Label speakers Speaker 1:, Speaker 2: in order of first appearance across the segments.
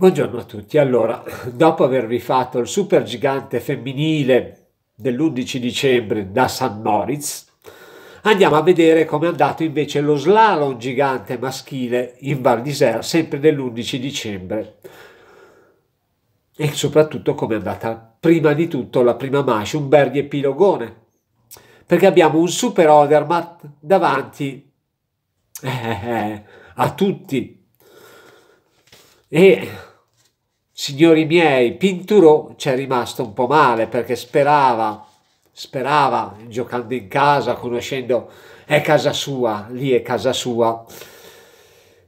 Speaker 1: Buongiorno a tutti. Allora, dopo avervi fatto il super gigante femminile dell'11 dicembre da San Moritz, andiamo a vedere come è andato invece lo slalom gigante maschile in Val d'Isère, sempre dell'11 dicembre. E soprattutto come è andata prima di tutto la prima manche, un bel epilogone. Perché abbiamo un super Odermatt davanti eh, eh, eh a tutti. E Signori miei, Pinturo è rimasto un po' male perché sperava, sperava, giocando in casa, conoscendo, è casa sua, lì è casa sua.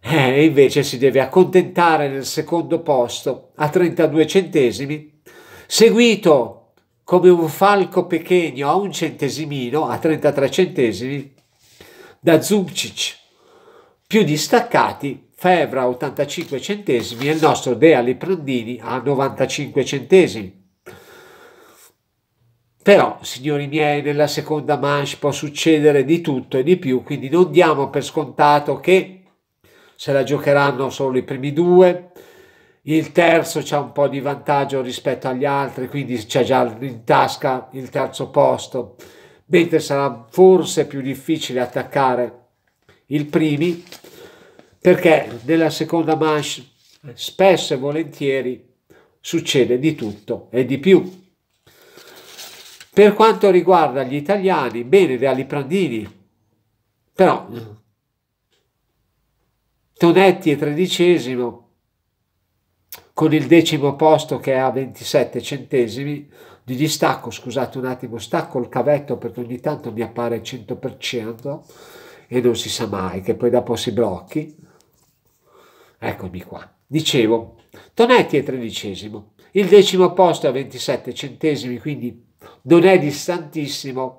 Speaker 1: Eh, e invece si deve accontentare nel secondo posto a 32 centesimi, seguito come un falco pechegno a un centesimino, a 33 centesimi, da Zubcic, più distaccati Febra 85 centesimi e il nostro Dea Liprandini a 95 centesimi. Però, signori miei, nella seconda manche può succedere di tutto e di più, quindi non diamo per scontato che se la giocheranno solo i primi due, il terzo c'è un po' di vantaggio rispetto agli altri, quindi c'è già in tasca il terzo posto, mentre sarà forse più difficile attaccare il primi perché nella seconda manche spesso e volentieri succede di tutto e di più. Per quanto riguarda gli italiani, bene Reali Prandini, però Tonetti è tredicesimo con il decimo posto che è a 27 centesimi di distacco, scusate un attimo, stacco il cavetto perché ogni tanto mi appare il 100% e non si sa mai che poi dopo si blocchi. Eccomi qua. Dicevo, Tonetti è tredicesimo, il decimo posto a 27 centesimi, quindi non è distantissimo.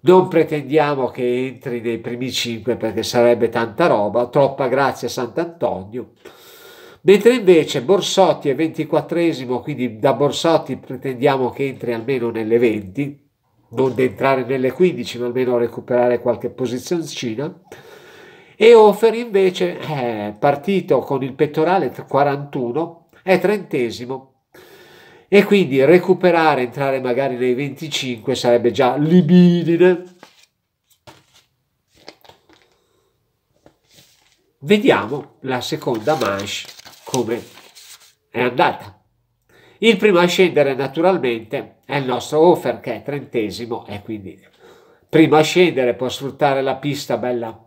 Speaker 1: Non pretendiamo che entri nei primi cinque perché sarebbe tanta roba, troppa grazia a Sant'Antonio. Mentre invece Borsotti è 24esimo, quindi da Borsotti pretendiamo che entri almeno nelle 20, non di entrare nelle 15, ma almeno recuperare qualche posizioncina. E Hofer invece, eh, partito con il pettorale 41, è trentesimo e quindi recuperare, entrare magari nei 25 sarebbe già libidine. Vediamo la seconda manche come è andata. Il primo a scendere naturalmente è il nostro Hofer che è trentesimo e quindi prima a scendere può sfruttare la pista bella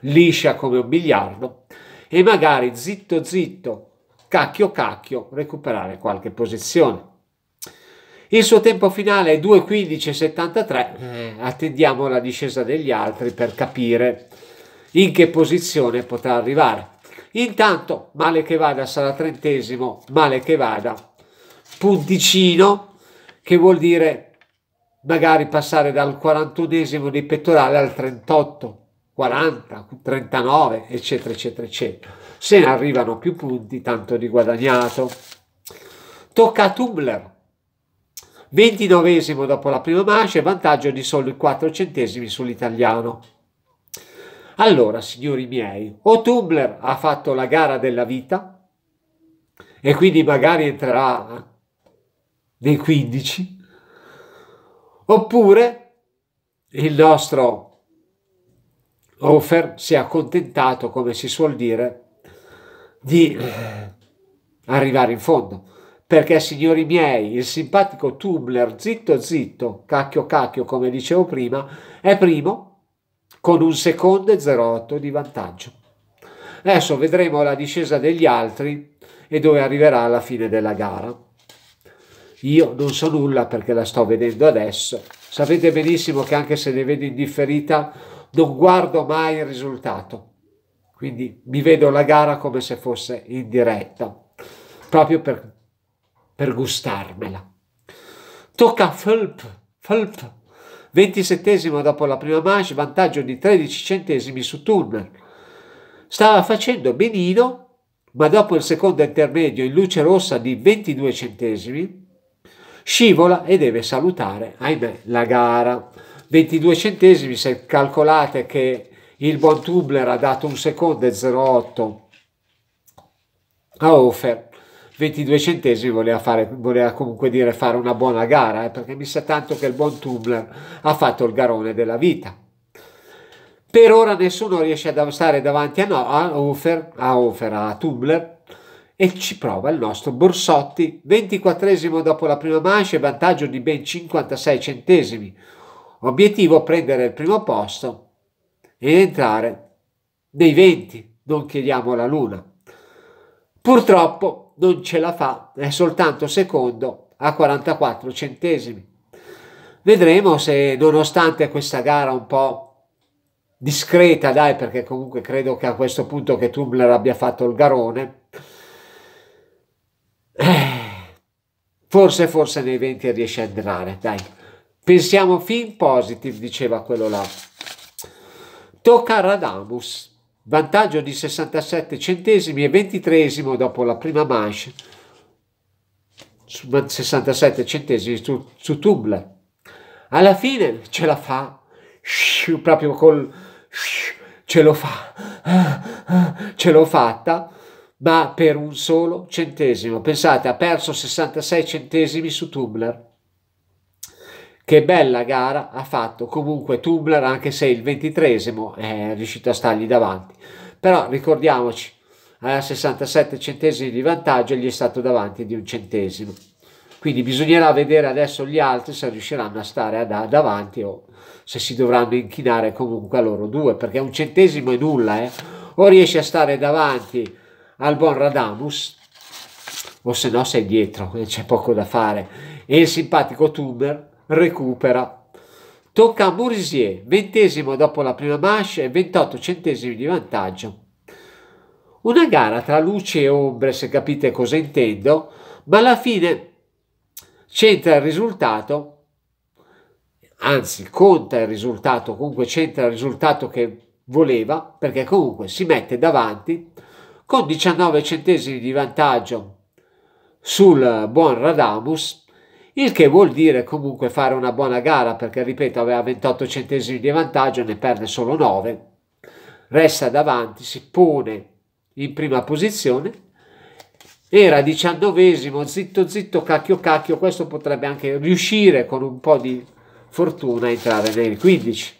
Speaker 1: liscia come un biliardo e magari zitto zitto, cacchio cacchio, recuperare qualche posizione. Il suo tempo finale è 2.15.73, eh, attendiamo la discesa degli altri per capire in che posizione potrà arrivare. Intanto, male che vada, sarà trentesimo, male che vada, punticino, che vuol dire magari passare dal 41esimo di pettorale al 38 40, 39, eccetera, eccetera, eccetera. Se ne arrivano più punti, tanto di guadagnato. Tocca a Tumblr. 29 dopo la prima mancia vantaggio di solo i 4 centesimi sull'italiano. Allora, signori miei, o Tumblr ha fatto la gara della vita e quindi magari entrerà nei 15, oppure il nostro Hofer si è accontentato, come si suol dire, di eh, arrivare in fondo. Perché, signori miei, il simpatico Tubler, zitto zitto, cacchio cacchio, come dicevo prima, è primo con un secondo e 0,8 di vantaggio. Adesso vedremo la discesa degli altri e dove arriverà alla fine della gara. Io non so nulla perché la sto vedendo adesso. Sapete benissimo che anche se ne vedo in differita non guardo mai il risultato. Quindi mi vedo la gara come se fosse in diretta, proprio per, per gustarmela. Tocca a Fulp, Fulp, 27 dopo la prima manche, vantaggio di 13 centesimi su Turner. Stava facendo benino, ma dopo il secondo intermedio in luce rossa di 22 centesimi, scivola e deve salutare, ahimè, la gara. 22 centesimi se calcolate che il bon Bontubler ha dato un secondo e 0,8 a Hofer 22 centesimi voleva, fare, voleva comunque dire fare una buona gara eh, perché mi sa tanto che il bon Bontubler ha fatto il garone della vita per ora nessuno riesce ad stare davanti a, no, a Hofer a Hofer, a Tubler e ci prova il nostro Borsotti, 24 dopo la prima manche, vantaggio di ben 56 centesimi Obiettivo prendere il primo posto ed entrare nei 20, non chiediamo la luna. Purtroppo non ce la fa, è soltanto secondo a 44 centesimi. Vedremo se nonostante questa gara un po' discreta, dai, perché comunque credo che a questo punto che Tumblr abbia fatto il garone, eh, forse forse nei 20 riesce a entrare, dai. Pensiamo fin positive, diceva quello là. Tocca a Radamus, vantaggio di 67 centesimi e 23 dopo la prima manche, 67 centesimi su, su Tumblr. Alla fine ce la fa, proprio col... ce lo fa, ce l'ho fatta, ma per un solo centesimo. Pensate, ha perso 66 centesimi su Tumblr. Che bella gara ha fatto comunque Tubler anche se il ventitresimo è riuscito a stargli davanti. Però ricordiamoci, a 67 centesimi di vantaggio gli è stato davanti di un centesimo. Quindi bisognerà vedere adesso gli altri se riusciranno a stare ad, davanti o se si dovranno inchinare comunque a loro due, perché un centesimo è nulla, eh? o riesci a stare davanti al buon Radamus, o se no sei dietro, eh, c'è poco da fare. E il simpatico Tuber recupera. Tocca a Murisier, ventesimo dopo la prima manche e 28 centesimi di vantaggio. Una gara tra luce e ombre, se capite cosa intendo, ma alla fine c'entra il risultato anzi conta il risultato, comunque c'entra il risultato che voleva, perché comunque si mette davanti con 19 centesimi di vantaggio sul buon Radamus il che vuol dire comunque fare una buona gara perché ripeto aveva 28 centesimi di vantaggio ne perde solo 9 resta davanti si pone in prima posizione era diciannovesimo zitto zitto cacchio cacchio questo potrebbe anche riuscire con un po' di fortuna a entrare nei 15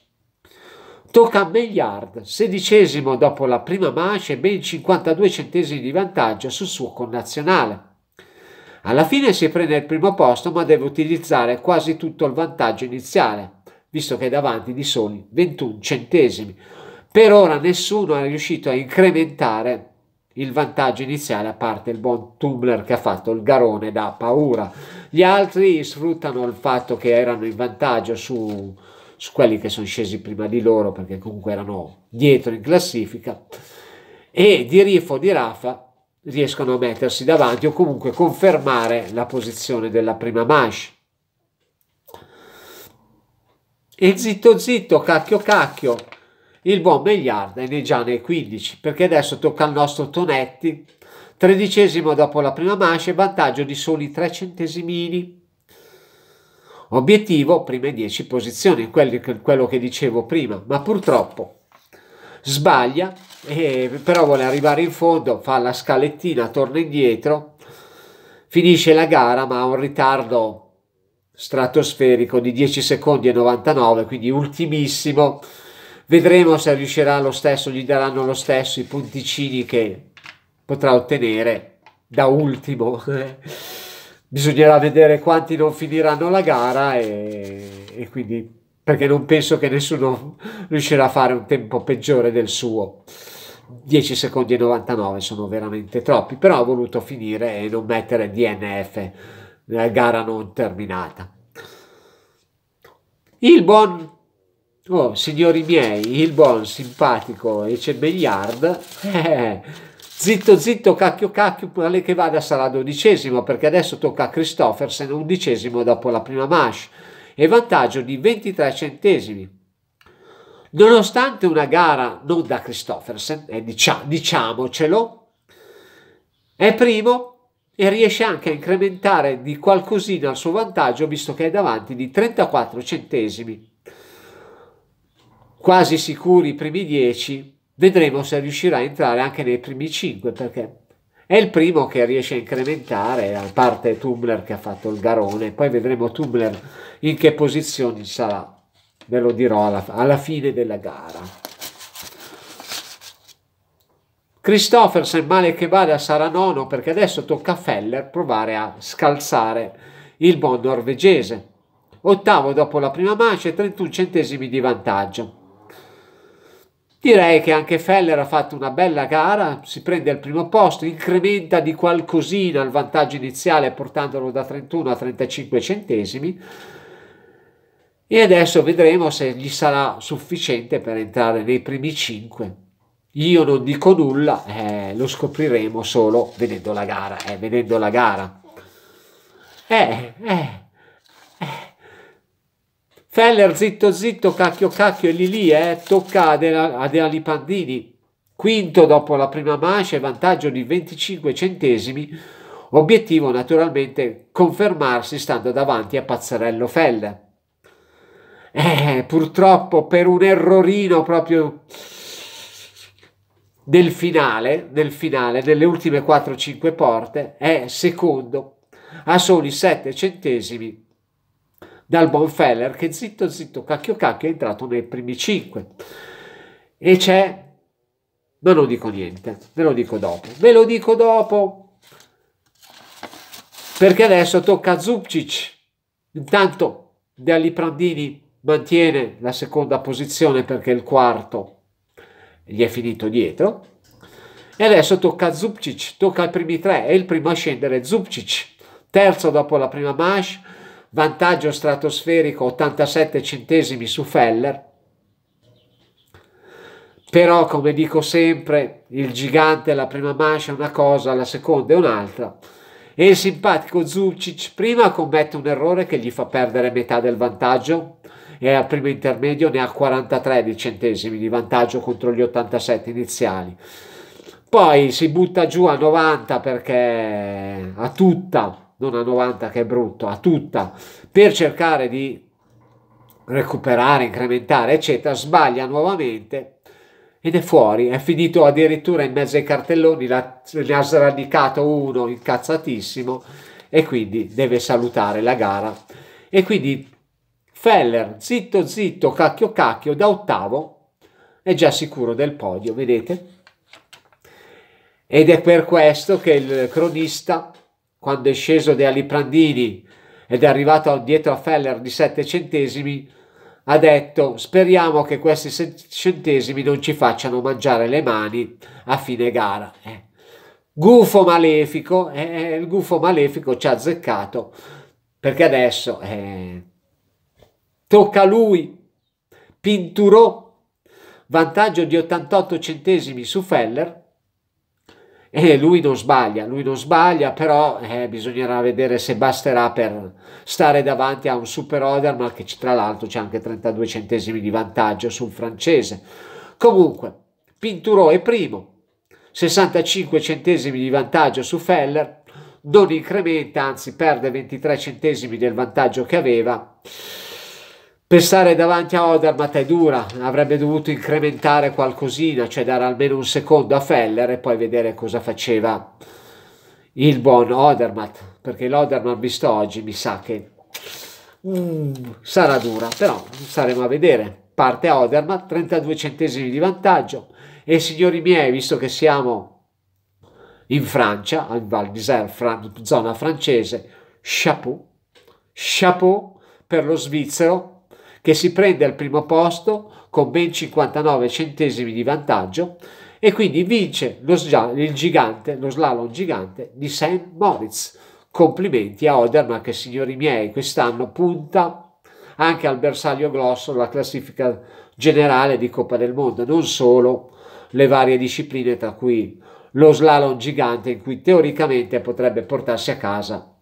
Speaker 1: tocca a Megliard sedicesimo dopo la prima mace ben 52 centesimi di vantaggio sul suo connazionale alla fine si prende il primo posto ma deve utilizzare quasi tutto il vantaggio iniziale, visto che è davanti di soli 21 centesimi. Per ora nessuno è riuscito a incrementare il vantaggio iniziale a parte il buon Tumblr che ha fatto il garone da paura. Gli altri sfruttano il fatto che erano in vantaggio su, su quelli che sono scesi prima di loro perché comunque erano dietro in classifica e di Rifo di Rafa riescono a mettersi davanti o comunque confermare la posizione della prima manche. E zitto zitto, cacchio cacchio, il buon Megliarda è già nei 15, perché adesso tocca al nostro Tonetti, tredicesimo dopo la prima manche, vantaggio di soli 3 centesimini. Obiettivo, prime 10 posizioni, quello che dicevo prima, ma purtroppo sbaglia e però vuole arrivare in fondo, fa la scalettina, torna indietro, finisce la gara ma ha un ritardo stratosferico di 10 secondi e 99, quindi ultimissimo. Vedremo se riuscirà lo stesso, gli daranno lo stesso i punticini che potrà ottenere da ultimo. Bisognerà vedere quanti non finiranno la gara e, e quindi perché non penso che nessuno riuscirà a fare un tempo peggiore del suo. 10 secondi e 99 sono veramente troppi, però ho voluto finire e non mettere DNF, nella gara non terminata. Il buon, oh, signori miei, il buon simpatico e c'è eh, zitto zitto cacchio cacchio, male che vada sarà dodicesimo, perché adesso tocca a Christoffersen undicesimo dopo la prima manche e vantaggio di 23 centesimi. Nonostante una gara non da Christoffersen, eh, diciamo, diciamocelo, è primo e riesce anche a incrementare di qualcosina il suo vantaggio visto che è davanti di 34 centesimi. Quasi sicuri i primi 10, vedremo se riuscirà a entrare anche nei primi 5 perché è il primo che riesce a incrementare, a parte Tumblr che ha fatto il garone, poi vedremo Tumblr in che posizioni sarà, ve lo dirò alla, alla fine della gara. se male che vada sarà nono perché adesso tocca a Feller provare a scalzare il bond norvegese. Ottavo dopo la prima mancia e 31 centesimi di vantaggio. Direi che anche Feller ha fatto una bella gara, si prende il primo posto, incrementa di qualcosina il vantaggio iniziale portandolo da 31 a 35 centesimi e adesso vedremo se gli sarà sufficiente per entrare nei primi 5. Io non dico nulla, eh, lo scopriremo solo vedendo la gara, eh, vedendo la gara. Eh, eh. Feller zitto zitto, cacchio cacchio e lì lì, eh, tocca ad, ad Alipandini. Quinto dopo la prima mancia vantaggio di 25 centesimi, obiettivo naturalmente confermarsi stando davanti a Pazzarello Feller. Eh, purtroppo per un errorino proprio del finale, nel finale, nelle ultime 4-5 porte, è secondo a soli 7 centesimi dal Bonfeller che zitto zitto cacchio cacchio è entrato nei primi 5 e c'è ma non dico niente ve lo dico dopo ve lo dico dopo perché adesso tocca a Zupcic intanto Dali Prandini mantiene la seconda posizione perché il quarto gli è finito dietro e adesso tocca a Zupcic tocca ai primi tre, e il primo a scendere Zupcic terzo dopo la prima manche, vantaggio stratosferico 87 centesimi su Feller, però come dico sempre il gigante la prima mancia è una cosa, la seconda è un'altra e il simpatico Zucic prima commette un errore che gli fa perdere metà del vantaggio e al primo intermedio ne ha 43 di centesimi di vantaggio contro gli 87 iniziali poi si butta giù a 90 perché a tutta non a 90 che è brutto, a tutta, per cercare di recuperare, incrementare, eccetera, sbaglia nuovamente ed è fuori, è finito addirittura in mezzo ai cartelloni, ne ha sradicato uno incazzatissimo e quindi deve salutare la gara. E quindi Feller, zitto zitto, cacchio cacchio, da ottavo, è già sicuro del podio, vedete? Ed è per questo che il cronista quando è sceso da Liprandini ed è arrivato dietro a Feller di 7 centesimi, ha detto speriamo che questi centesimi non ci facciano mangiare le mani a fine gara. Eh. Gufo malefico, eh, eh, il gufo malefico ci ha azzeccato perché adesso eh, tocca a lui, Pinturò, vantaggio di 88 centesimi su Feller eh, lui non sbaglia, lui non sbaglia, però eh, bisognerà vedere se basterà per stare davanti a un super Oderman che tra l'altro c'è anche 32 centesimi di vantaggio sul francese. Comunque, Pinturò è primo, 65 centesimi di vantaggio su Feller, non incrementa, anzi perde 23 centesimi del vantaggio che aveva. Pensare davanti a Odermatt è dura, avrebbe dovuto incrementare qualcosina, cioè dare almeno un secondo a Feller e poi vedere cosa faceva il buon Odermatt, perché l'Odermatt visto oggi mi sa che mm, sarà dura, però saremo a vedere. Parte Odermatt, 32 centesimi di vantaggio e signori miei, visto che siamo in Francia, al Val d'Isère, fran zona francese, chapeau, chapeau per lo svizzero che si prende al primo posto con ben 59 centesimi di vantaggio e quindi vince lo, il gigante, lo slalom gigante di St. Moritz. Complimenti a Oderman che, signori miei, quest'anno punta anche al bersaglio grosso la classifica generale di Coppa del Mondo, non solo le varie discipline, tra cui lo slalom gigante in cui teoricamente potrebbe portarsi a casa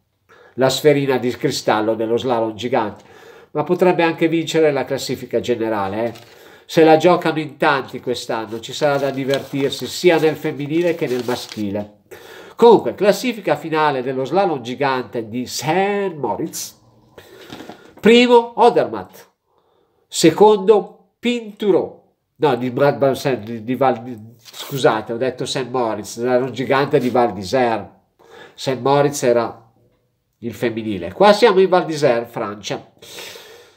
Speaker 1: la sferina di cristallo dello slalom gigante ma potrebbe anche vincere la classifica generale. Eh. Se la giocano in tanti quest'anno, ci sarà da divertirsi sia nel femminile che nel maschile. Comunque, classifica finale dello slalom gigante di St. Moritz. Primo Odermatt, secondo Pinturo, no, di, Brad di, di, Val, scusate, ho detto St. Moritz, era un gigante di Val d'Isère. St. Moritz era il femminile. Qua siamo in Val d'Isère, Francia.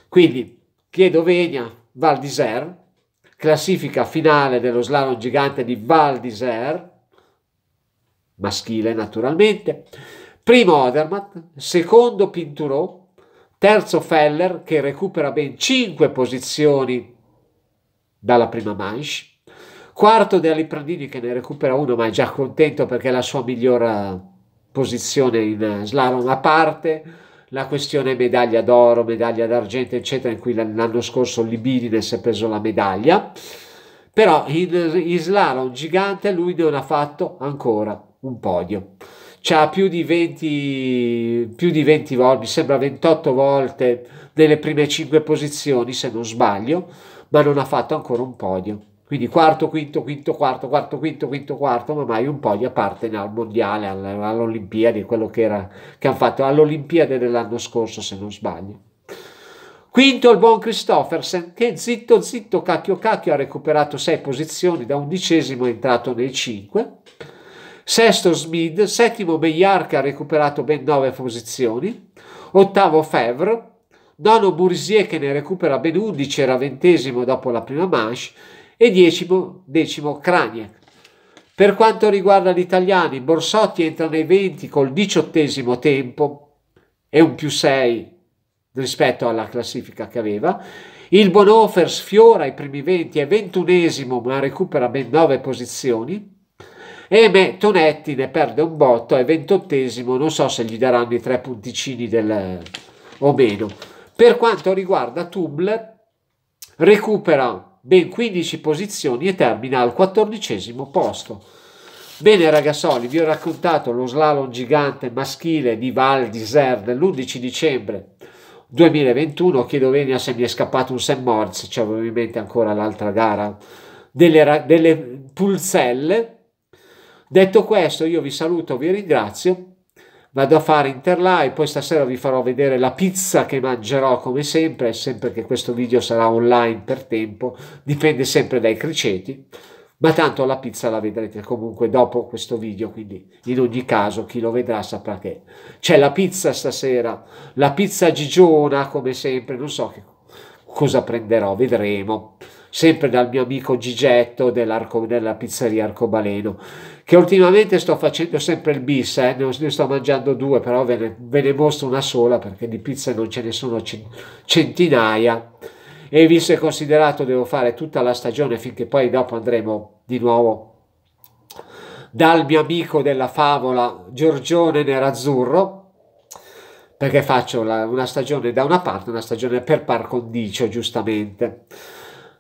Speaker 1: Quindi chiedo Venia, Val d'Isère, classifica finale dello slalom gigante di Val d'Isère, maschile naturalmente, primo Odermatt, secondo Pinturò, terzo Feller che recupera ben 5 posizioni dalla prima manche, quarto De Alipradini che ne recupera uno ma è già contento perché è la sua migliore eh, posizione in eh, slalom a parte, la questione medaglia d'oro, medaglia d'argento, eccetera, in cui l'anno scorso Libidine si è preso la medaglia, però in, in slalom gigante lui non ha fatto ancora un podio. C'ha più di 20, più di 20 volte, mi sembra 28 volte nelle prime 5 posizioni, se non sbaglio, ma non ha fatto ancora un podio. Quindi quarto, quinto, quinto, quarto, quarto, quinto, quinto, quarto, ma mai un po' gli appartiene al mondiale, all'Olimpiade, quello che, era, che hanno fatto all'Olimpiade dell'anno scorso, se non sbaglio. Quinto il buon Christoffersen, che zitto zitto, cacchio cacchio, ha recuperato sei posizioni, da undicesimo è entrato nei cinque. Sesto Smid, settimo Begliar che ha recuperato ben nove posizioni. Ottavo Fevre, nono Bourisier che ne recupera ben undici, era ventesimo dopo la prima manche e decimo, decimo Cranie. Per quanto riguarda gli italiani, Borsotti entra nei 20 col diciottesimo tempo, è un più 6 rispetto alla classifica che aveva. Il Bonhoeffer sfiora i primi 20, è ventunesimo ma recupera ben 9 posizioni. E me, Tonetti ne perde un botto, è ventottesimo, non so se gli daranno i tre punticini del, o meno. Per quanto riguarda Tubler, recupera ben 15 posizioni e termina al quattordicesimo posto. Bene ragazzoli, vi ho raccontato lo slalom gigante maschile di Val d'Isère dell'11 dicembre 2021, chiedo venia se mi è scappato un Sam Morz, c'è ovviamente ancora l'altra gara, delle, delle pulzelle. Detto questo, io vi saluto, vi ringrazio vado a fare Interlive, poi stasera vi farò vedere la pizza che mangerò come sempre, sempre che questo video sarà online per tempo, dipende sempre dai criceti, ma tanto la pizza la vedrete comunque dopo questo video, quindi in ogni caso chi lo vedrà saprà che c'è la pizza stasera, la pizza gigiona come sempre, non so che cosa prenderò, vedremo sempre dal mio amico Gigetto della pizzeria Arcobaleno, che ultimamente sto facendo sempre il bis, eh? ne, sto mangiando due, però ve ne, ve ne mostro una sola perché di pizze non ce ne sono centinaia e visto e considerato devo fare tutta la stagione finché poi dopo andremo di nuovo dal mio amico della favola Giorgione Nerazzurro perché faccio la, una stagione da una parte una stagione per par condicio giustamente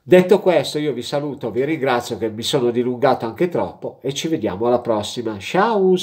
Speaker 1: Detto questo io vi saluto, vi ringrazio che mi sono dilungato anche troppo e ci vediamo alla prossima. Ciao!